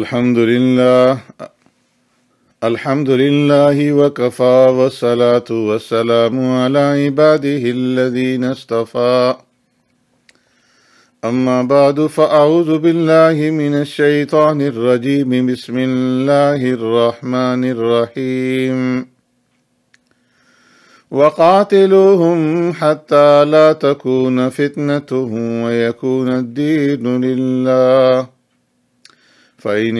الحمد لله الحمد لله وكفى والصلاة والسلام على عباده الذين اصطفى أما بعد فأعوذ بالله من الشيطان الرجيم بسم الله الرحمن الرحيم وقاتلوهم حتى لا تكون فتنة ويكون الدين لله فإن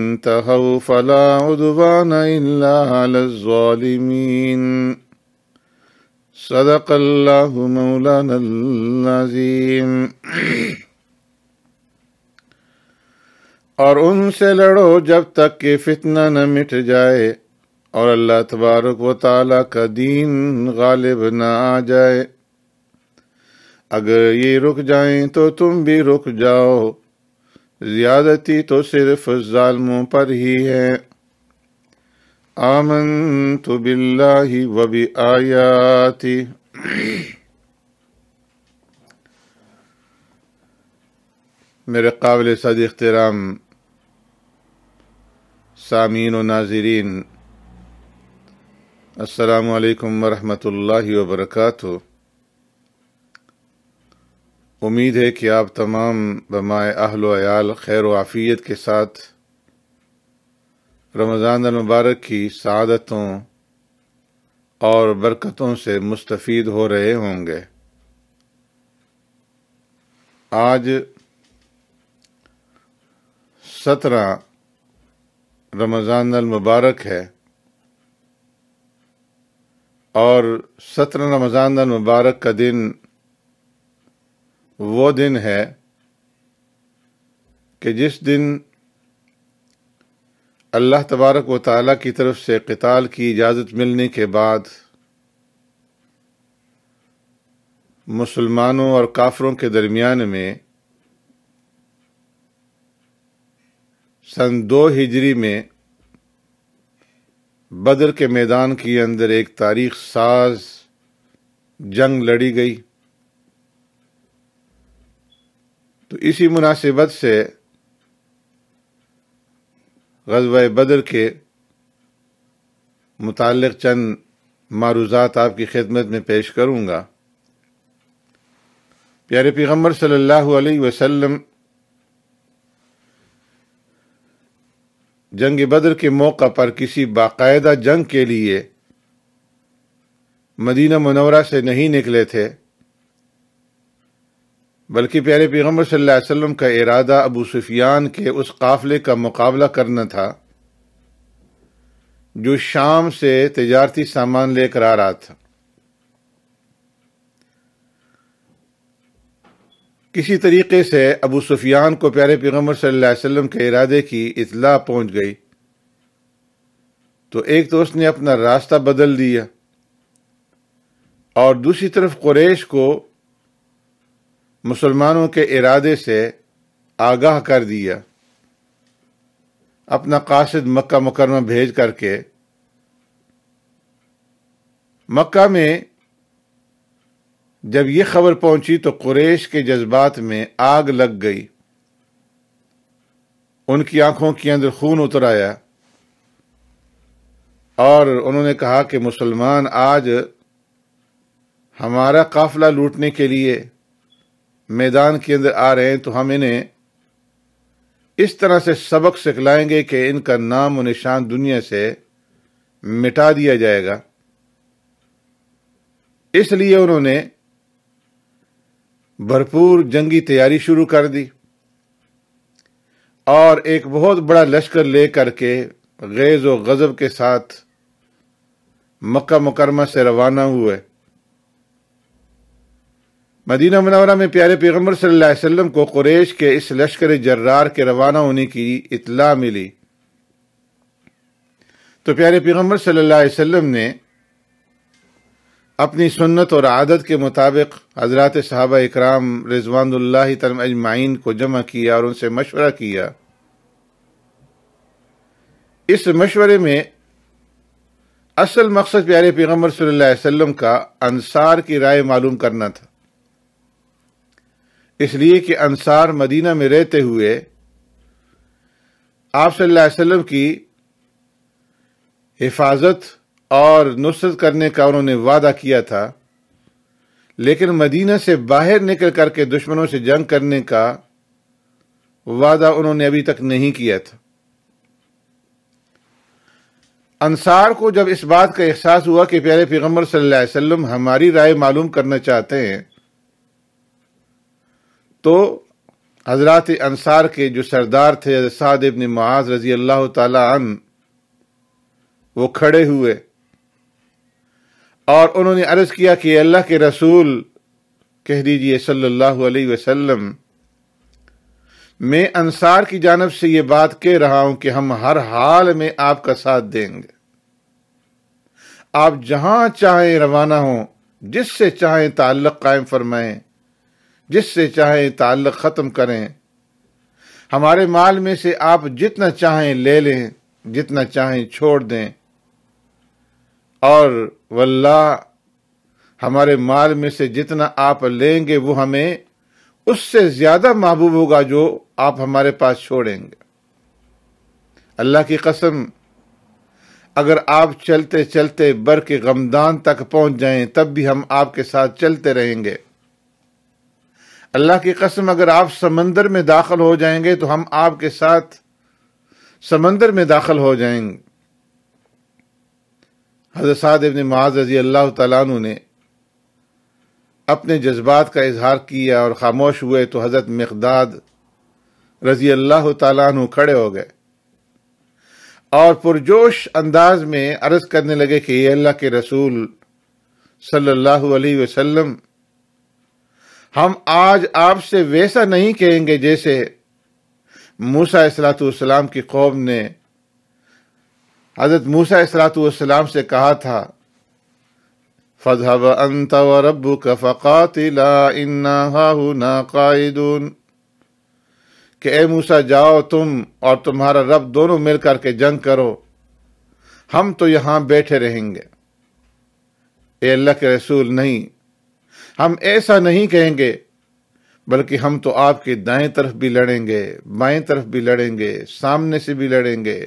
انتهوا فلا عدوان إلا على الظالمين صدق الله مولانا العظيم और उनसे लड़ो जब तक कि फितना न मिट जाए और अल्लाह तबारक व ताला का दीन गालिब न आ जाए अगर ये रुक जाए तो तुम भी रुक जाओ ज्यादती तो सिर्फ जालमों पर ही है आमन तो बिल्ला ही भी आयाती मेरे काबिल सद अख्तराम सामीन व नाजरीन असलकम वरहमल वर्का उम्मीद है कि आप तमाम बमाए अहल खैर आफियत के साथ रमज़ान मुबारक की सदतों और बरकतों से मुस्तफ़ हो रहे होंगे आज सत्रह रमज़ान मुबारक है और सत्रह रमज़ान मुबारक का दिन वो दिन है कि जिस दिन अल्लाह तबारक व ताली की तरफ से कताल की इजाज़त मिलने के बाद मुसलमानों और काफरों के दरमियान में सन दो हिजरी में बदर के मैदान के अंदर एक तारीख साज जंग लड़ी गई तो इसी मुनासिबत से गजब बदर के मुतल चंद मारूज़ात आपकी खिदमत में पेश करूंगा प्यारे पैगम्बर सल्लल्लाहु अलैहि वसल्लम जंग बदर के मौका पर किसी बाकायदा जंग के लिए मदीना मनौरा से नहीं निकले थे बल्कि प्यारे पैगम्बर सल्लल्लाहु अलैहि वसल्लम का इरादा अबू सुफियान के उस काफिले का मुकाबला करना था जो शाम से तजारती सामान लेकर आ रहा था किसी तरीके से अबू सुफियान को प्यारे पैगम्बर सल्लल्लाहु अलैहि वसल्लम के इरादे की इतला पहुंच गई तो एक तो उसने अपना रास्ता बदल दिया और दूसरी तरफ कुरेश को मुसलमानों के इरादे से आगाह कर दिया अपना कासिद मक्का मुकरमा भेज करके मक्का में जब ये खबर पहुंची तो कुरेश के जज्बात में आग लग गई उनकी आंखों के अंदर खून उतर आया और उन्होंने कहा कि मुसलमान आज हमारा काफिला लूटने के लिए मैदान के अंदर आ रहे हैं तो हम इन्हें इस तरह से सबक सिखलाएंगे कि इनका नाम और निशान दुनिया से मिटा दिया जाएगा इसलिए उन्होंने भरपूर जंगी तैयारी शुरू कर दी और एक बहुत बड़ा लश्कर ले करके गैज़ व गज़ब के साथ मक्का मुकरमा से रवाना हुए मदीना मनवरा में प्यारे पैगम्बर सल्लल्लाहु को कुरैश के इस लश्कर जर्रार के रवाना होने की इतला मिली तो प्यारे पैगम्बर सल्लल्लाहु ने अपनी सुन्नत और आदत के मुताबिक हजरत साहबा इकराम रिजवान तम अजमाइन को जमा किया और उनसे मशवरा किया इस मशवरे में असल मकसद प्यारे पैगम्बर सल्लल्लाहु का अंसार की राय मालूम करना था इसलिए कि अंसार मदीना में रहते हुए आप सल्लल्लाहु अलैहि वसल्लम की हिफाजत और नुसरत करने का उन्होंने वादा किया था लेकिन मदीना से बाहर निकल करके दुश्मनों से जंग करने का वादा उन्होंने अभी तक नहीं किया था अंसार को जब इस बात का एहसास हुआ कि प्यारे पैगम्बर सल्लल्लाहु अलैहि वसल्लम हमारी राय मालूम करना चाहते हैं तो हजरत अंसार के जो सरदार थे साद इबन महाज रजी अल्लाह तन वो खड़े हुए और उन्होंने अर्ज किया कि अल्लाह के रसूल कह दीजिए सल्लल्लाहु अलैहि वसल्लम मैं अंसार की जानब से ये बात कह रहा हूं कि हम हर हाल में आपका साथ देंगे आप जहां चाहें रवाना हो जिससे चाहें ताल्लुक कायम फरमाएं जिससे चाहे ताल्लुक ख़त्म करें हमारे माल में से आप जितना चाहें ले लें जितना चाहें छोड़ दें और वल्ला हमारे माल में से जितना आप लेंगे वो हमें उससे ज़्यादा महबूब होगा जो आप हमारे पास छोड़ेंगे अल्लाह की कसम अगर आप चलते चलते बर के गमदान तक पहुंच जाएं तब भी हम आपके साथ चलते रहेंगे अल्लाह की कसम अगर आप समंदर में दाखिल हो जाएंगे तो हम आपके साथ समंदर में दाखिल हो जाएंगे हजरत साद इबन माज रजी अल्लाह तु ने अपने जज्बात का इजहार किया और खामोश हुए तो हज़रत मकदाद रजी अल्लाह तु खड़े हो गए और पुरजोश अंदाज में अर्ज करने लगे कि ये अल्लाह के रसूल सल्लल्लाहु अलैहि वसल्लम हम आज आपसे वैसा नहीं कहेंगे जैसे मूसा असलातम की कौम ने हज़रत मूसा सलातम से कहा था फजहब अंत व रब फ़कातिला कायदून ए मूसा जाओ तुम और तुम्हारा रब दोनों मिल करके जंग करो हम तो यहां बैठे रहेंगे ए अल्लाह के रसूल नहीं हम ऐसा नहीं कहेंगे बल्कि हम तो आपके दाएं तरफ भी लड़ेंगे बाएं तरफ भी लड़ेंगे सामने से भी लड़ेंगे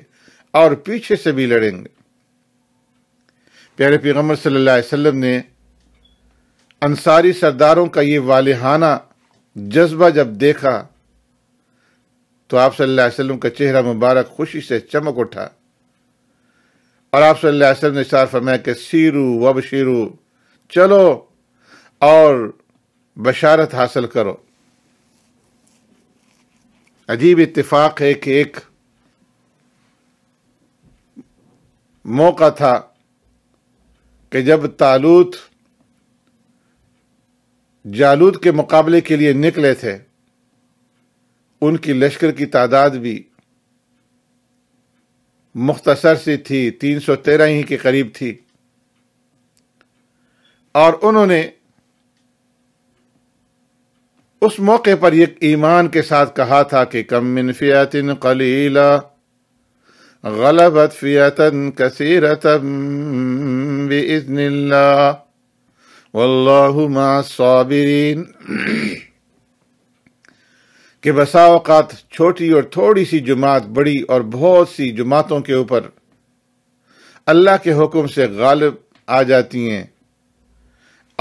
और पीछे से भी लड़ेंगे प्यारे पैगम्बर सल्लल्लाहु अलैहि वसल्लम ने अंसारी सरदारों का ये वालेहाना जज्बा जब देखा तो आप सल्लल्लाहु अलैहि वसल्लम का चेहरा मुबारक खुशी से चमक उठा और आप सल्लल्लाहु अलैहि वसल्लम ने सार फरमाया कि सीरू वब शीरू चलो और बशारत हासिल करो अजीब इतफाक है कि एक मौका था कि जब तालूत जालूद के मुकाबले के लिए निकले थे उनकी लश्कर की तादाद भी मुख्तसर सी थी तीन सौ तेरह ही के करीब थी और उन्होंने उस मौके पर ये ईमान के साथ कहा था कि कम मिनफियातिन कलीला गलबत फ़ियातन कसीरत बिजनिल्ला वल्लाहुमा साबिरीन छोटी और थोड़ी सी जुमात बड़ी और बहुत सी जुमातों के ऊपर अल्लाह के हुक्म से गालिब आ जाती हैं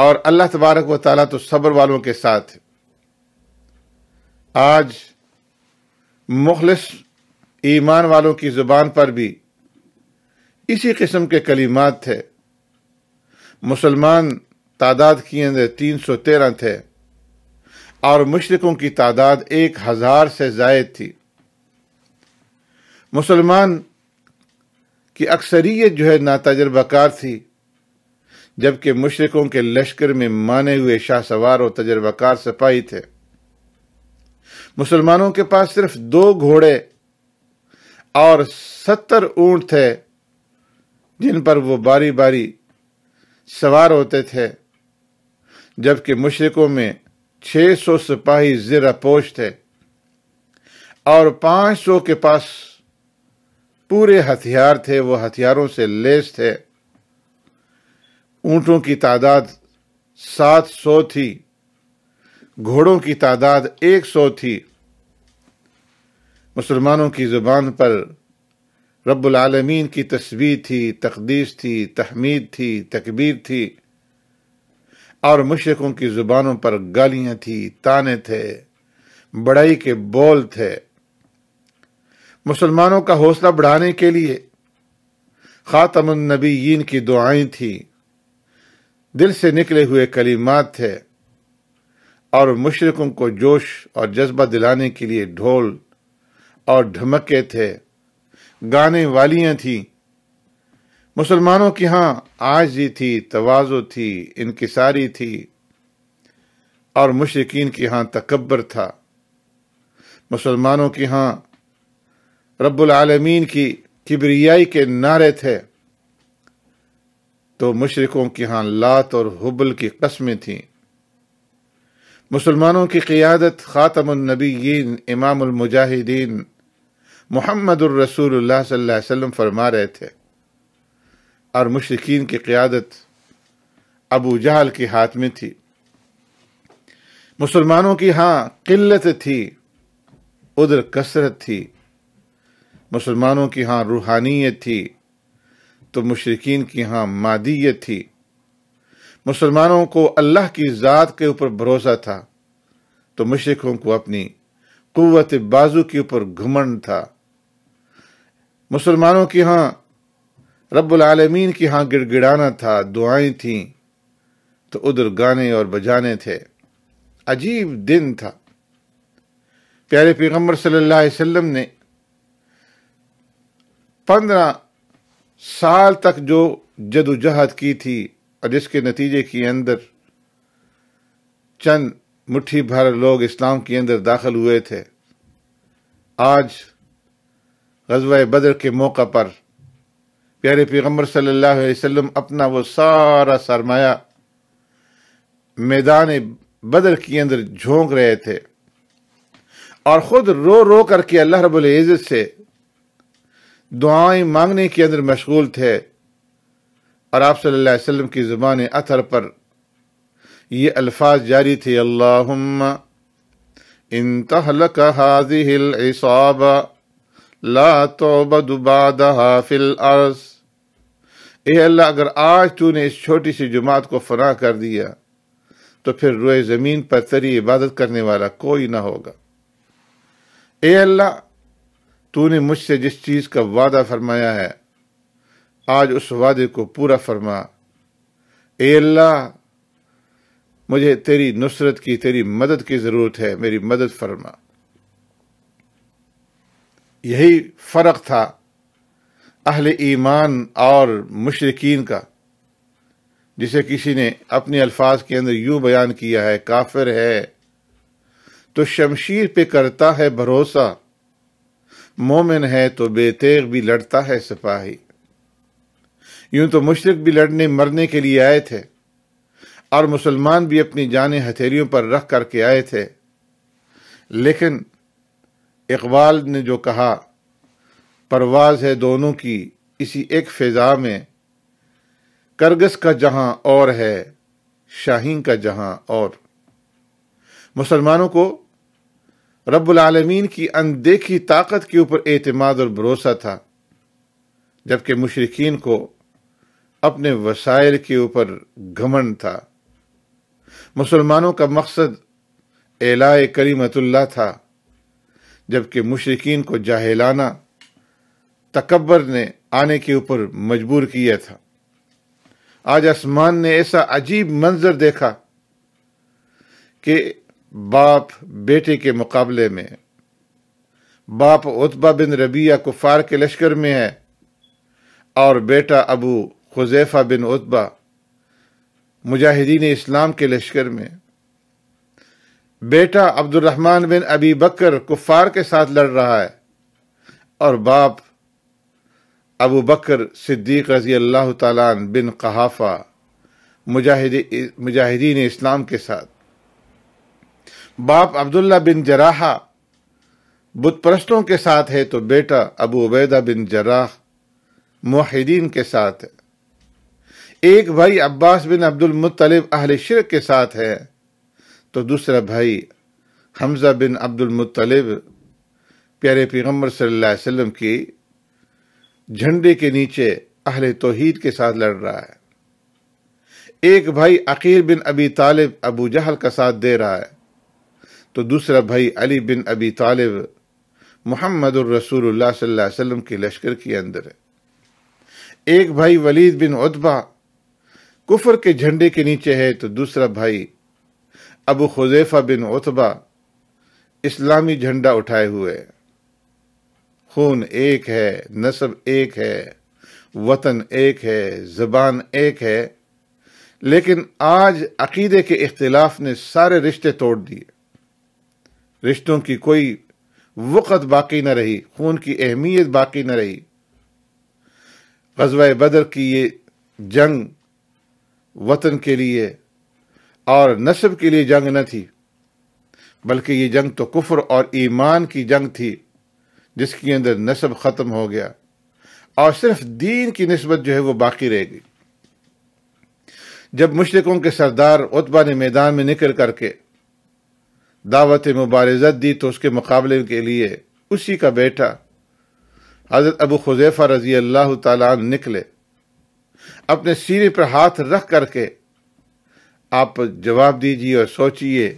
और अल्लाह तबारक व ताली तो सब्र वालों के साथ आज मुखलिस ईमान वालों की ज़ुबान पर भी इसी किस्म के कलीमात थे मुसलमान तादाद की अंदर तीन सौ तेरह थे और मुशरकों की तादाद एक हज़ार से जायद थी मुसलमान की अक्सरियत जो है ना तजर्बाकार थी जबकि मुशरकों के लश्कर में माने हुए शाह सवार और तजर्बाकार सिपाही थे मुसलमानों के पास सिर्फ दो घोड़े और सत्तर ऊंट थे जिन पर वो बारी बारी सवार होते थे जबकि मुशरकों में 600 सिपाही जरा पोश थे और 500 के पास पूरे हथियार थे वो हथियारों से लेस थे ऊंटों की तादाद 700 थी घोड़ों की तादाद एक सौ थी मुसलमानों की ज़ुबान पर रबालमीन की तस्वीर थी तकदीस थी तहमीद थी तकबीर थी और मशरक़ों की ज़ुबानों पर गालियां थी ताने थे बड़ाई के बोल थे मुसलमानों का हौसला बढ़ाने के लिए ख़ातमनबीन की दुआएं थी दिल से निकले हुए कलीमात थे और मुशरकों को जोश और जज्बा दिलाने के लिए ढोल और ढमके थे गाने वालियाँ थीं मुसलमानों की हाँ आजी थी तवाज़ो थी इनकसारी थी और मुशरकिन की हाँ तकबर था मुसलमानों की हाँ रब्बुल आलमीन की किबरियाई के नारे थे तो मुशरकों की हाँ लात और हुबल की कस्में थीं मुसलमानों की क़ियादत ख़ातमनबीन इमामजाहिदीन मोहम्मद रसूलुल्लाह फरमा रहे थे और मुशरकिन की क़ियादत अबू जहल के हाथ में थी मुसलमानों की हाँ किल्लत थी उधर कसरत थी मुसलमानों की हाँ रूहानियत थी तो मुशरकिन की हाँ मादियत थी मुसलमानों को अल्लाह की ज़ात के ऊपर भरोसा था तो मशरकों को अपनी कुत बाजू के ऊपर घुमंड था मुसलमानों के यहाँ रबालमीन के यहाँ गिड़गिड़ाना था दुआएं थी तो उधर गाने और बजाने थे अजीब दिन था प्यारे पैगम्बर सल्लाम ने पंद्रह साल तक जो जदोजहद की थी और इसके नतीजे के अंदर चंद मुट्ठी भर लोग इस्लाम के अंदर दाखिल हुए थे आज गजब बदर के मौका पर प्यारे पैगम्बर सल्लल्लाहु अलैहि वसल्लम अपना वो सारा सरमाया मैदान बदर के अंदर झोंक रहे थे और ख़ुद रो रो करके अल्लाह रब्बुल इज़्ज़त से दुआएं मांगने के अंदर मशगूल थे और आप सल्लल्लाहु अलैहि वसल्लम की ज़ुबान अतर पर ये अल्फाज जारी थे अल्लाहुम्मा इन तहलक हाजिल इसाब ला तोबदबादहा फिल अर्स ए अल्लाह अगर आज तूने इस छोटी सी जुमात को फना कर दिया तो फिर रोए ज़मीन पर तेरी इबादत करने वाला कोई ना होगा ए अल्लाह तूने मुझसे जिस चीज़ का वादा फरमाया है आज उस वादे को पूरा फरमा ए अल्लाह मुझे तेरी नुसरत की तेरी मदद की ज़रूरत है मेरी मदद फरमा यही फ़र्क था अहल ईमान और मुशरकिन का जिसे किसी ने अपने अल्फाज के अंदर यूं बयान किया है काफिर है तो शमशीर पे करता है भरोसा मोमिन है तो बेतेग भी लड़ता है सिपाही यूं तो मुशरक भी लड़ने मरने के लिए आए थे और मुसलमान भी अपनी जानें हथेलियों पर रख करके आए थे लेकिन इकबाल ने जो कहा परवाज है दोनों की इसी एक फिजा में करगस का जहां और है शाहीन का जहां और मुसलमानों को रबालमीन की अनदेखी ताकत के ऊपर एतमाद और भरोसा था जबकि मुशरकिन को अपने वसायल के ऊपर घमंड था मुसलमानों का मकसद एलाए करीमतुल्ला था जबकि मुशरकिन को जाहिलाना तकबर ने आने के ऊपर मजबूर किया था आज आसमान ने ऐसा अजीब मंजर देखा कि बाप बेटे के मुकाबले में बाप उतबा बिन रबिया कुफार के लश्कर में है और बेटा अबू खुजैफा बिन उतबा मुजाहिदीन इस्लाम के लश्कर में बेटा अब्दुलरहमान बिन अबी बकर कुफ़ार के साथ लड़ रहा है और बाप अबू बकर सिद्दीक रजी अल्लाह तन बिन कहाफ़ा मुजाहिदी मुजाहिदीन इस्लाम के साथ बाप अब्दुल्ला बिन जराहा बुत के साथ है तो बेटा अबू उबैदा बिन जराह मुहिदीन के साथ है एक भाई अब्बास बिन अब्दुल मुत्तलिब अहल शिरक के साथ है तो दूसरा भाई हमज़ा बिन अब्दुल मुत्तलिब प्यारे पैगम्बर सल्लल्लाहु अलैहि वसल्लम की झंडे के नीचे अहल तोहीद के साथ लड़ रहा है एक भाई अकीर बिन अबी तालिब अबू जहल का साथ दे रहा है तो दूसरा भाई अली बिन अबी तालिब मोहम्मद रसूल सल्लल्लाहु के लश्कर के अंदर है एक भाई वलीद बिन उतबा कुफर के झंडे के नीचे है तो दूसरा भाई अबू खुजैफा बिन उतबा इस्लामी झंडा उठाए हुए खून एक है नसब एक है वतन एक है जबान एक है लेकिन आज अकीदे के इख्तिलाफ ने सारे रिश्ते तोड़ दिए रिश्तों की कोई वक़्त बाकी न रही खून की अहमियत बाकी न रही गजवा बदर की ये जंग वतन के लिए और नस्ब के लिए जंग न थी बल्कि ये जंग तो कुफर और ईमान की जंग थी जिसके अंदर नस्ब ख़त्म हो गया और सिर्फ दीन की नस्बत जो है वो बाकी रह गई जब मुशरकों के सरदार उतबा ने मैदान में निकल करके दावत मुबारजत दी तो उसके मुकाबले के लिए उसी का बेटा हज़रत अबू खुजैफा रजी अल्लाह तला निकले अपने सीने पर हाथ रख करके आप जवाब दीजिए और सोचिए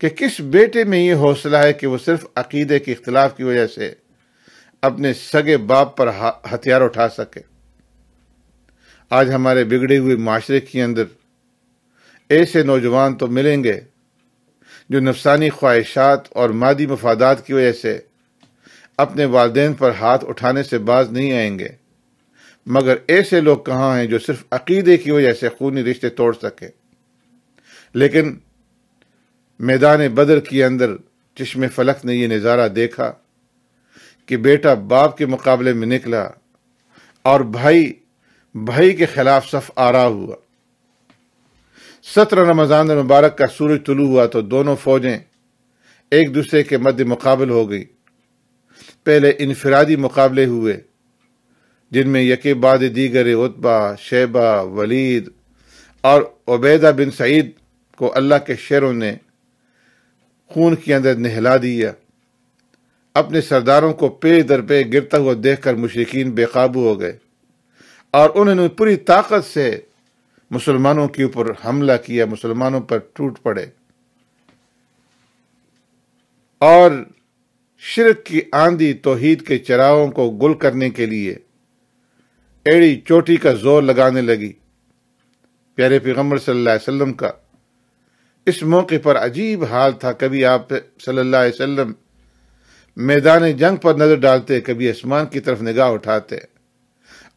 कि किस बेटे में ये हौसला है कि वो सिर्फ अकीदे के इख्तलाफ की वजह से अपने सगे बाप पर हथियार उठा सके आज हमारे बिगड़े हुए माशरे के अंदर ऐसे नौजवान तो मिलेंगे जो नफसानी ख्वाहिशात और मादी मफादात की वजह से अपने वालदेन पर हाथ उठाने से बाज नहीं आएंगे मगर ऐसे लोग कहाँ हैं जो सिर्फ अकीदे की वजह से खूनी रिश्ते तोड़ सके लेकिन मैदान बदर के अंदर चश्मे फलक ने यह नज़ारा देखा कि बेटा बाप के मुकाबले में निकला और भाई भाई के खिलाफ सफ आरा हुआ सत्रह रमज़ान मुबारक का सूरज तुलू हुआ तो दोनों फौजें एक दूसरे के मध्य मुकाबल हो गई पहले इनफरादी मुकाबले हुए जिनमें यके बाद दीगर उतबा शेबा वलीद और उबैदा बिन सईद को अल्लाह के शेरों ने खून के अंदर नहला दिया अपने सरदारों को पे दर पे गिरता हुआ देखकर मुशरकिन बेकाबू हो गए और उन्होंने पूरी ताकत से मुसलमानों के ऊपर हमला किया मुसलमानों पर टूट पड़े और शिरक की आंधी तोहीद के चराओं को गुल करने के लिए एड़ी चोटी का जोर लगाने लगी प्यारे पैगम्बर सल्लल्लाहु अलैहि वसल्लम का इस मौके पर अजीब हाल था कभी आप सल्लल्लाहु अलैहि वसल्लम मैदान जंग पर नज़र डालते कभी आसमान की तरफ निगाह उठाते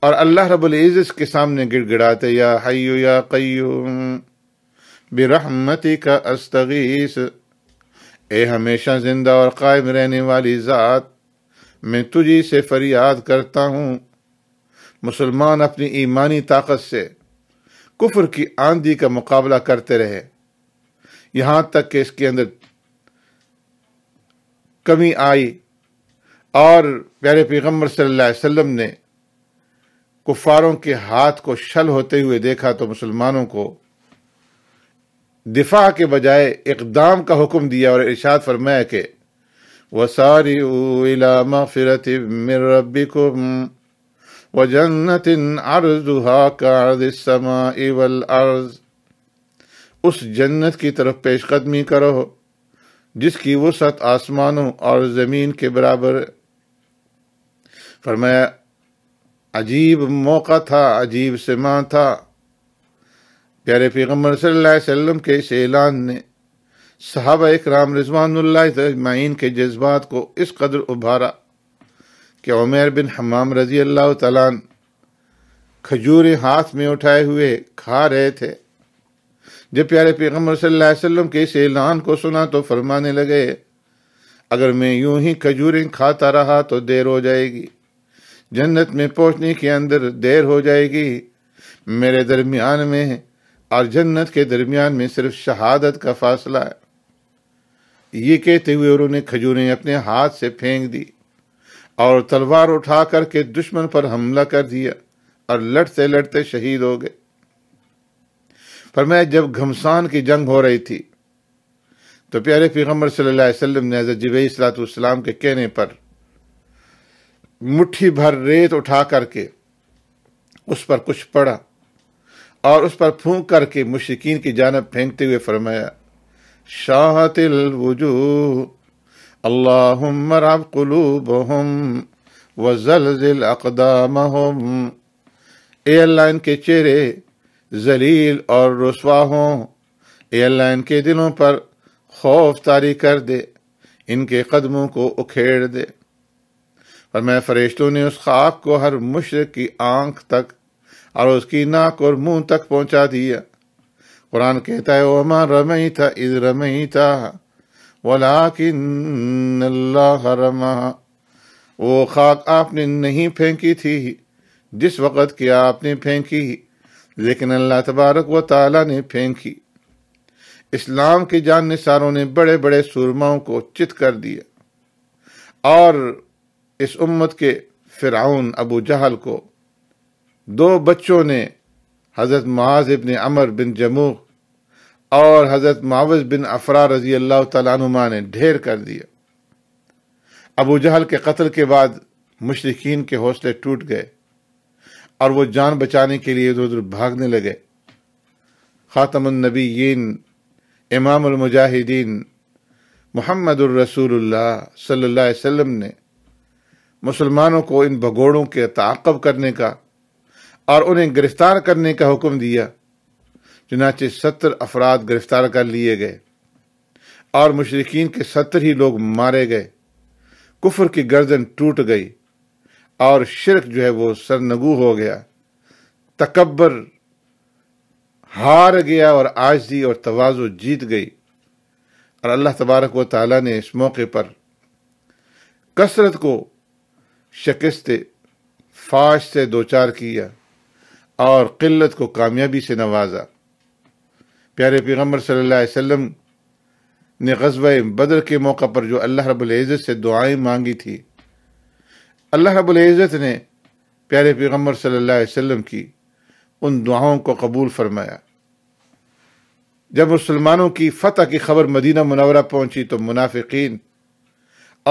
और अल्लाह रब्बुल इज़्ज़त के सामने गिड़गिड़ाते या हयो या कयूम बेरहमती का अस्तगीस ए हमेशा जिंदा और कायम रहने वाली ज़ात मैं तुझी से फरियाद करता हूँ मुसलमान अपनी ईमानी ताकत से कुफर की आंधी का मुकाबला करते रहे यहाँ तक कि इसके अंदर कमी आई और प्यारे पैगम्बर सल्लल्लाहु अलैहि वसल्लम ने कुफारों के हाथ को शल होते हुए देखा तो मुसलमानों को दिफा के बजाय इकदाम का हुक्म दिया और इरशाद फरमाया कि वसारी फिरत रबी वजन्नतिन अर्जुहा कादिसमा अर्ज उस जन्नत की तरफ पेशकदमी करो जिसकी वसत आसमानों और ज़मीन के बराबर फरमाया अजीब मौका था अजीब समा था प्यारे पैगम्बर सल्लल्लाहु अलैहि वसल्लम के इस ऐलान ने सहाबा इकराम रिजवान अजमाइन के जज्बात को इस कदर उभारा कि उमेर बिन हमाम रजी अल्लाह तला खजूरें हाथ में उठाए हुए खा रहे थे जब प्यारे पैगम्बर सल्लाम वसल्लम के इस ऐलान को सुना तो फरमाने लगे अगर मैं यूं ही खजूरें खाता रहा तो देर हो जाएगी जन्नत में पहुंचने के अंदर देर हो जाएगी मेरे दरमियान में और जन्नत के दरमियान में सिर्फ शहादत का फासला है ये कहते हुए उन्होंने खजूरें अपने हाथ से फेंक दी और तलवार उठा करके दुश्मन पर हमला कर दिया और लड़ते लड़ते शहीद हो गए पर मैं जब घमसान की जंग हो रही थी तो प्यारे पैगम्बर सल्लाम ने जबलाम के कहने पर मुट्ठी भर रेत उठा करके उस पर कुछ पड़ा और उस पर फूंक करके मुश्किन की जानब फेंकते हुए फरमाया शाहतिल वजू अल्लाहुम्म रब कुलूबहुम वज़लज़िल अकदामहुम ए अल्लाह इनके चेहरे जलील और रसवा हों ए अल्लाह इनके दिलों पर खौफ तारी कर दे इनके कदमों को उखेड़ दे और मैं फरिश्तों ने उस खाक को हर मुशरक की आंख तक और उसकी नाक और मुंह तक पहुंचा दिया कुरान कहता है ओमा रमई था इज रमई था वो खाक आपने नहीं फेंकी थी जिस वक़्त की आपने फेंकी लेकिन अल्लाह तबारक व ताला ने फेंकी इस्लाम के जान निसारों ने बड़े बड़े सुरमाओं को चित कर दिया और इस उम्मत के फिराउन अबू जहल को दो बच्चों ने हज़रत महाज इबन अमर बिन जमूह और हज़रत मावज बिन अफरा रजी अल्लाह तुमा ने ढेर कर दिया अबू जहल के कत्ल के बाद मुशरकिन के हौसले टूट गए और वो जान बचाने के लिए इधर उधर भागने लगे ख़ातमनबीन इमामजाहिदीन मोहम्मद रसूलुल्लाह सल्लल्लाहु ने मुसलमानों को इन भगोड़ों के ताक़ब करने का और उन्हें गिरफ्तार करने का हुक्म दिया चुनाचे सत्तर अफराद गिरफ्तार कर लिए गए और मुशरकिन के सत्तर ही लोग मारे गए कुफर की गर्दन टूट गई और शिरक जो है वो सरनगू हो गया तकबर हार गया और दी और तोज़ो जीत गई और अल्लाह तबारक व ताली ने इस मौके पर कसरत को शिकस्त फाश से दो चार किया और किल्लत को कामयाबी से नवाजा प्यारे पैगम्बर अलैहि वसल्लम ने गजब बदर के मौका पर जो अल्लाह रबुल्ज़त से दुआएं मांगी थी अल्लाह रबुल्ज़त ने प्यारे पैगम्बर सल्ला वसल्लम की उन दुआओं को कबूल फरमाया जब मुसलमानों की फतह की खबर मदीना मुनवरा पहुंची तो मुनाफिकीन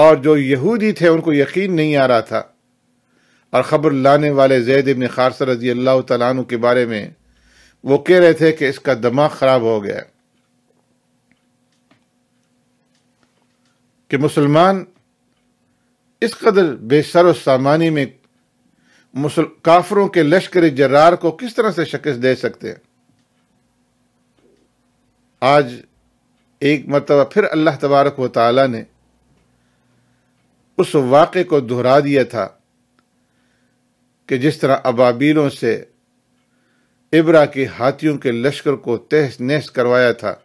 और जो यहूदी थे उनको यकीन नहीं आ रहा था और ख़बर लाने वाले जैद इबन खारसा रजी अल्लाह तु के बारे में वो कह रहे थे कि इसका दिमाग खराब हो गया कि मुसलमान इस कदर बेसर सामानी में मुसल काफरों के लश्कर जर्रार को किस तरह से शिकस्त दे सकते हैं आज एक मरतबा फिर अल्लाह तबारक व ताली ने उस वाक़े को दोहरा दिया था कि जिस तरह अबाबिलों से इब्रा के हाथियों के लश्कर को तहस नहस करवाया था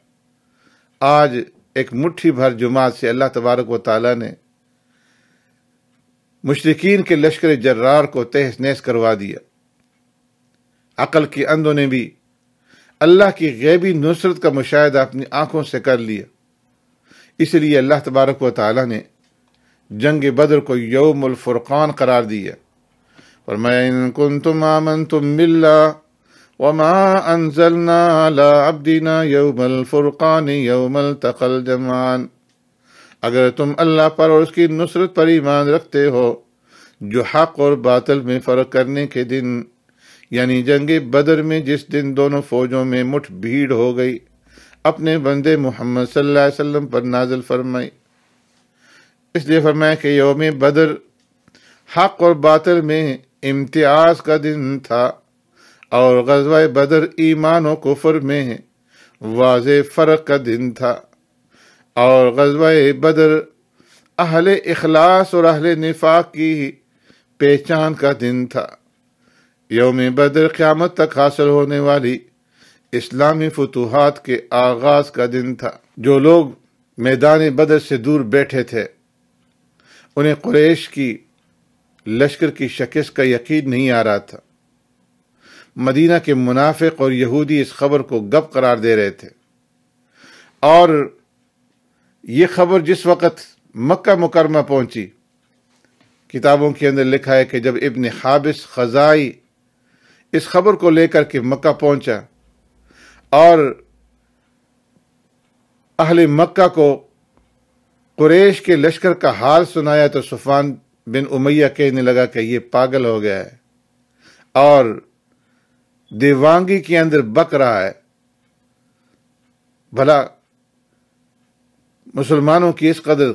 आज एक मुट्ठी भर जुमात से अल्लाह तबारक व ने मुशरकिन के लश्कर जर्रार को तहस नहस करवा दिया अकल के अंधों ने भी अल्लाह की गैबी नुसरत का मुशाह अपनी आंखों से कर लिया इसलिए अल्लाह तबारक व ताली ने जंग बदर को यौम फुरक़ान करार दिया और मैं तुम आमन तुम मिल्ला وما أنزلنا على عبدنا يوم الفرقان يوم التقى الجمعان अगर तुम अल्लाह पर और उसकी नुसरत पर ईमान रखते हो जो हक और बातल में फ़र्क करने के दिन यानी जंग बदर में जिस दिन दोनों फौजों में मुठ भीड़ हो गई अपने बंदे मोहम्मद सल्लल्लाहु अलैहि वसल्लम पर नाजल फरमाई इसलिए फरमाया कि योम बदर हक और बातल में इम्तियाज का दिन था और गजवा बदर ईमान व कुफर में वाज फ़र्क का दिन था और गजवा बदर अहल अखलास और अहल निफाक की पहचान का दिन था योम बदर क़्यामत तक हासिल होने वाली इस्लामी फतूहत के आगाज़ का दिन था जो लोग मैदान बदर से दूर बैठे थे उन्हें क्रैश की लश्कर की शिकस्त का यकीन नहीं आ रहा था मदीना के मुनाफिक और यहूदी इस खबर को गप करार दे रहे थे और ये खबर जिस वक़्त मक्का मुकरमा पहुंची किताबों के अंदर लिखा है कि जब इब्न हाबिस खजाई इस खबर को लेकर के मक्का पहुंचा और अहले मक्का को कुरेश के लश्कर का हाल सुनाया तो सुफान बिन उमैया कहने लगा कि ये पागल हो गया है और देवांगी के अंदर बक रहा है भला मुसलमानों की इस कदर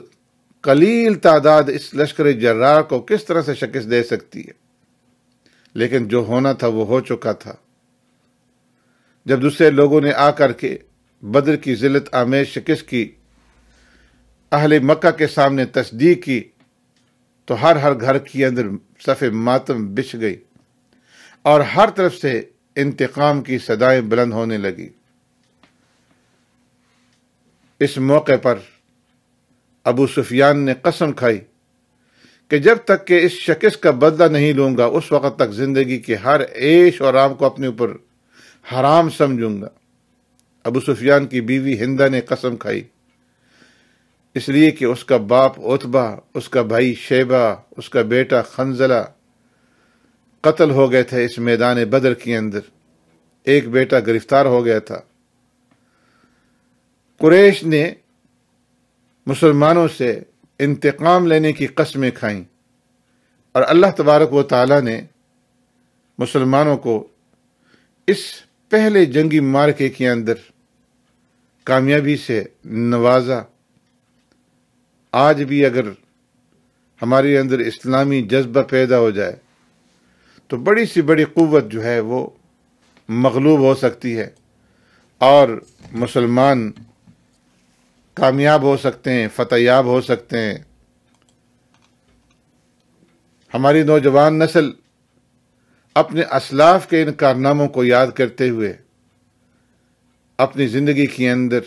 कलील तादाद इस लश्कर जर्रार को किस तरह से शिकस्त दे सकती है लेकिन जो होना था वो हो चुका था जब दूसरे लोगों ने आकर के बद्र की जिलत आमेज शिकस्त की अहले मक्का के सामने तस्दीक की तो हर हर घर के अंदर सफ़े मातम बिछ गई और हर तरफ से इंतकाम की सदाएं बुलंद होने लगी इस मौके पर अबू सुफियान ने कसम खाई कि जब तक के इस शख्स का बदला नहीं लूंगा उस वक्त तक जिंदगी के हर ऐश और आम को अपने ऊपर हराम समझूंगा अबू सुफियान की बीवी हिंदा ने कसम खाई इसलिए कि उसका बाप उतबा उसका भाई शेबा उसका बेटा खंजला कत्ल हो गए थे इस मैदान बदर के अंदर एक बेटा गिरफ्तार हो गया था कुरेश ने मुसलमानों से इंतकाम लेने की कस्में खाई और अल्लाह तबारक व ताली ने मुसलमानों को इस पहले जंगी मार्के के अंदर कामयाबी से नवाजा आज भी अगर हमारे अंदर इस्लामी जज्बा पैदा हो जाए तो बड़ी सी बड़ी क़वत जो है वो मगलूब हो सकती है और मुसलमान कामयाब हो सकते हैं फतेयाब हो सकते हैं हमारी नौजवान नस्ल अपने असलाफ के इन कारनामों को याद करते हुए अपनी ज़िंदगी के अंदर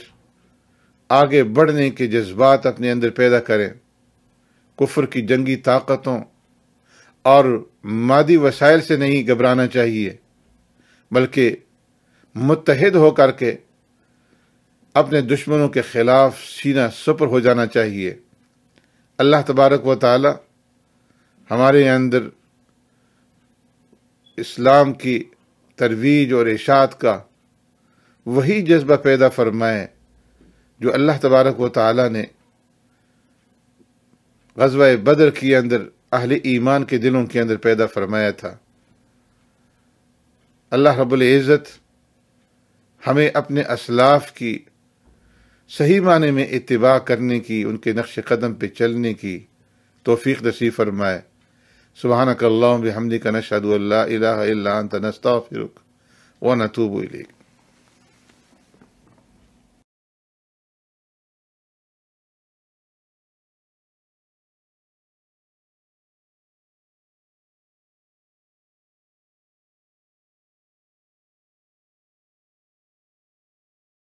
आगे बढ़ने के जज्बात अपने अंदर पैदा करें कुफर की जंगी ताकतों और मादी वसाइल से नहीं घबराना चाहिए बल्कि मुतहद होकर के अपने दुश्मनों के खिलाफ सीना सुपर हो जाना चाहिए अल्लाह तबारक व ताली हमारे अंदर इस्लाम की तरवीज और इशात का वही जज्बा पैदा फरमाए जो अल्लाह तबारक व ताली ने गजवा बदर के अंदर अहल ईमान के दिलों के अंदर पैदा फरमाया था अल्लाह इज़्ज़त हमें अपने असलाफ की सही माने में इतबा करने की उनके नक्श कदम पे चलने की तोफ़ी नसीब फरमाए सुबहान कल्ला हमदी का नशाद अल्ला तनस्ता फ़िरुक व नतूब